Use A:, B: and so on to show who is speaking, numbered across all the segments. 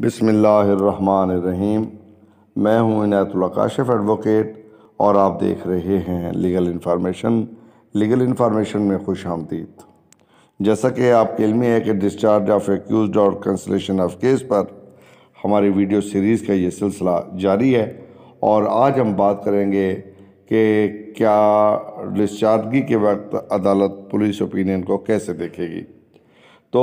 A: बिसमीम मैं हूं काशिफ़ एडवोकेट और आप देख रहे हैं लीगल इन्फॉर्मेशन लीगल इन्फॉर्मेशन में खुश आमदीद जैसा कि आपके इलमी है कि डिस्चार्ज ऑफ एक्यूज और कंसलेशन ऑफ केस पर हमारी वीडियो सीरीज़ का ये सिलसिला जारी है और आज हम बात करेंगे कि क्या डिस्चार्जगी के वक्त अदालत पुलिस ओपिनियन को कैसे देखेगी तो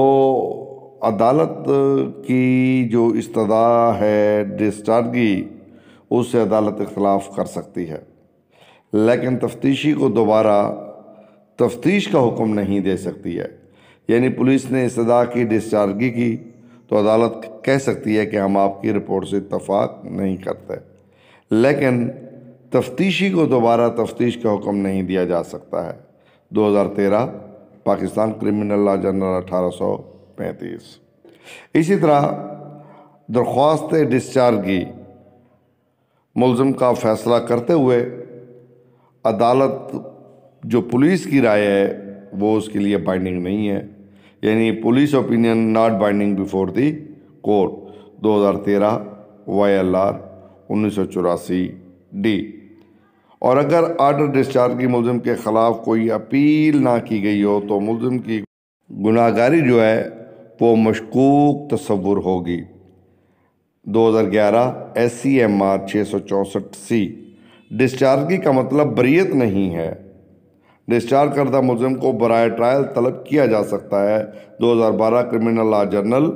A: अदालत की जो इस्तः है डिस्चार्जगी उससे अदालत इख्तलाफ कर सकती है लेकिन तफ्तीशी को दोबारा तफ्तीश का हुक्म नहीं दे सकती है यानी पुलिस ने इस्तदा की डिस्चार्जगी की तो अदालत कह सकती है कि हम आपकी रिपोर्ट से इतफाक़ नहीं करते लेकिन तफ्तीशी को दोबारा तफ्तीश का हुक्म नहीं दिया जा सकता है 2013 पाकिस्तान क्रिमिनल लॉ जनरल अठारह सौ पैंतीस इसी तरह दरख्वास्त डिस्चार्ज की मुलम का फैसला करते हुए अदालत जो पुलिस की राय है वो उसके लिए बाइंडिंग नहीं है यानी police opinion not binding before the court 2013 Y L R उन्नीस सौ चौरासी डी और अगर आर्डर डिस्चार्ज की मुलम के ख़िलाफ़ कोई अपील ना की गई हो तो मुलम की गुनाहगारी जो है वो मशकूक तस्वुर होगी 2011 एस सी एम आर छः सौ चौंसठ सी डिस्चार्जगी का मतलब बरीत नहीं है डिस्चार्ज करदा मुलम को बरए ट्रायल तलब किया जा सकता है 2012 क्रिमिनल लॉ जर्नल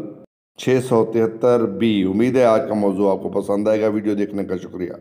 A: छः सौ तिहत्तर बी उम्मीद है आज का मौजू आपको पसंद आएगा वीडियो देखने का शुक्रिया